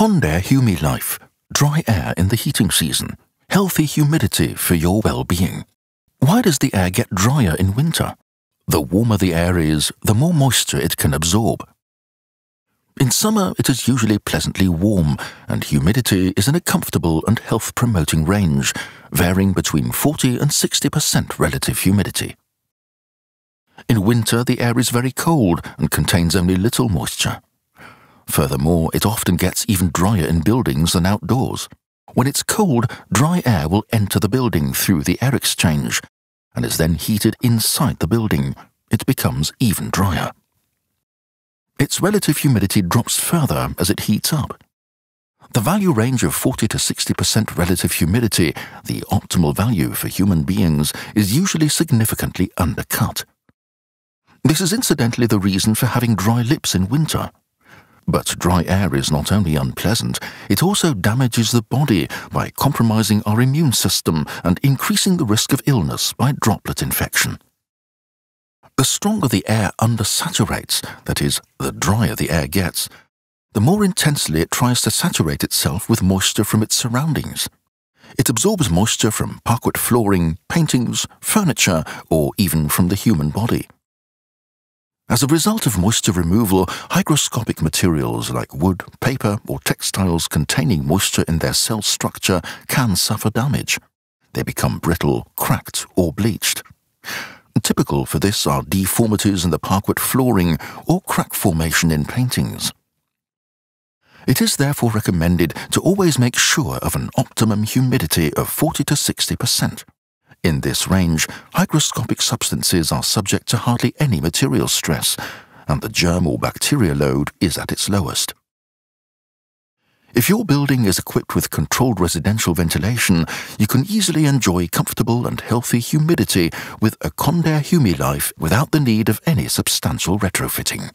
Condair Humi Life. Dry air in the heating season. Healthy humidity for your well-being. Why does the air get drier in winter? The warmer the air is, the more moisture it can absorb. In summer, it is usually pleasantly warm, and humidity is in a comfortable and health-promoting range, varying between 40 and 60% relative humidity. In winter, the air is very cold and contains only little moisture. Furthermore, it often gets even drier in buildings than outdoors. When it's cold, dry air will enter the building through the air exchange and is then heated inside the building. It becomes even drier. Its relative humidity drops further as it heats up. The value range of 40 to 60% relative humidity, the optimal value for human beings, is usually significantly undercut. This is incidentally the reason for having dry lips in winter. But dry air is not only unpleasant, it also damages the body by compromising our immune system and increasing the risk of illness by droplet infection. The stronger the air undersaturates, that is, the drier the air gets, the more intensely it tries to saturate itself with moisture from its surroundings. It absorbs moisture from parquet flooring, paintings, furniture, or even from the human body. As a result of moisture removal, hygroscopic materials like wood, paper, or textiles containing moisture in their cell structure can suffer damage. They become brittle, cracked, or bleached. Typical for this are deformities in the parquet flooring or crack formation in paintings. It is therefore recommended to always make sure of an optimum humidity of 40 to 60 percent. In this range, hygroscopic substances are subject to hardly any material stress, and the germ or bacteria load is at its lowest. If your building is equipped with controlled residential ventilation, you can easily enjoy comfortable and healthy humidity with a Condair life without the need of any substantial retrofitting.